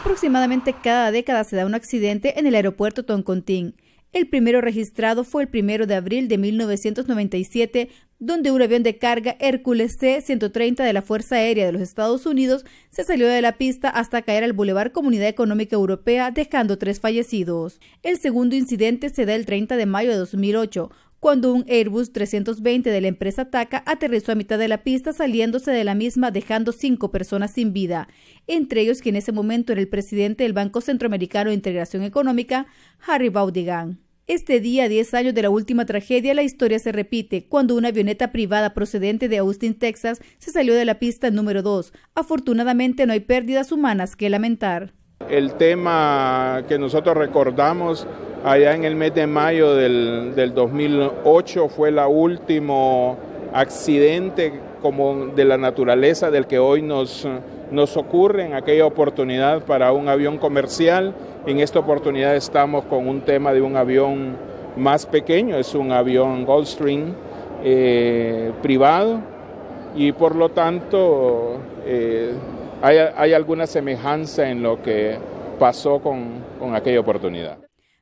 Aproximadamente cada década se da un accidente en el aeropuerto Toncontín. El primero registrado fue el primero de abril de 1997, donde un avión de carga Hércules C-130 de la Fuerza Aérea de los Estados Unidos se salió de la pista hasta caer al Boulevard Comunidad Económica Europea, dejando tres fallecidos. El segundo incidente se da el 30 de mayo de 2008, cuando un Airbus 320 de la empresa TACA aterrizó a mitad de la pista saliéndose de la misma dejando cinco personas sin vida, entre ellos quien en ese momento era el presidente del Banco Centroamericano de Integración Económica, Harry Baudigan. Este día, 10 años de la última tragedia, la historia se repite, cuando una avioneta privada procedente de Austin, Texas, se salió de la pista número 2. Afortunadamente no hay pérdidas humanas que lamentar. El tema que nosotros recordamos Allá en el mes de mayo del, 2008 fue el último accidente como de la naturaleza del que hoy nos, nos ocurre en aquella oportunidad para un avión comercial. En esta oportunidad estamos con un tema de un avión más pequeño, es un avión Goldstream eh, privado y por lo tanto eh, hay, alguna semejanza en lo que pasó con aquella oportunidad.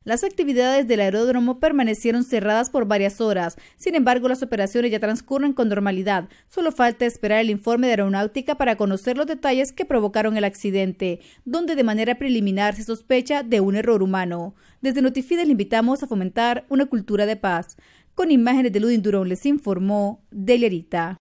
Las actividades del aeródromo permanecieron cerradas por varias horas. Sin embargo, las operaciones ya transcurren con normalidad. Solo falta esperar el informe de aeronáutica para conocer los detalles que provocaron el accidente, donde de manera preliminar se sospecha de un error humano. Desde Notifide le invitamos a fomentar una cultura de paz. Con imágenes de Ludin Durón les informó Delerita.